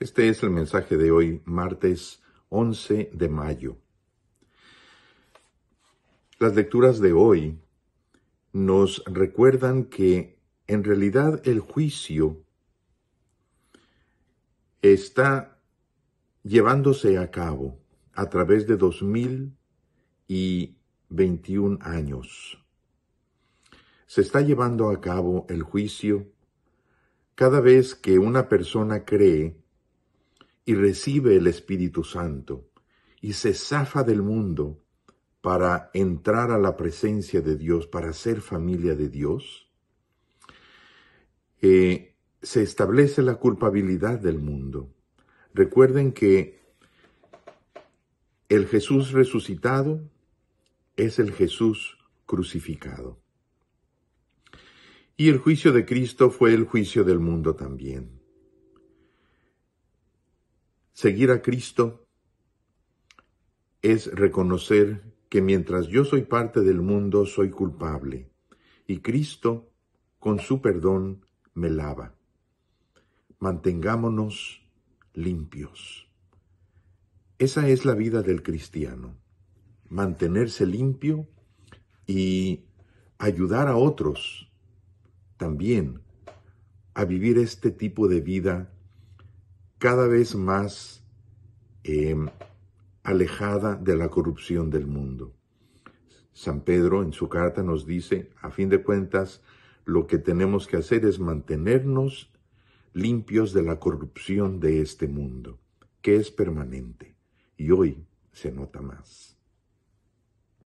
Este es el mensaje de hoy, martes 11 de mayo. Las lecturas de hoy nos recuerdan que en realidad el juicio está llevándose a cabo a través de 2021 años. Se está llevando a cabo el juicio cada vez que una persona cree y recibe el Espíritu Santo y se zafa del mundo para entrar a la presencia de Dios, para ser familia de Dios, eh, se establece la culpabilidad del mundo. Recuerden que el Jesús resucitado es el Jesús crucificado. Y el juicio de Cristo fue el juicio del mundo también. Seguir a Cristo es reconocer que mientras yo soy parte del mundo soy culpable y Cristo con su perdón me lava. Mantengámonos limpios. Esa es la vida del cristiano, mantenerse limpio y ayudar a otros también a vivir este tipo de vida cada vez más eh, alejada de la corrupción del mundo. San Pedro en su carta nos dice, a fin de cuentas, lo que tenemos que hacer es mantenernos limpios de la corrupción de este mundo, que es permanente, y hoy se nota más.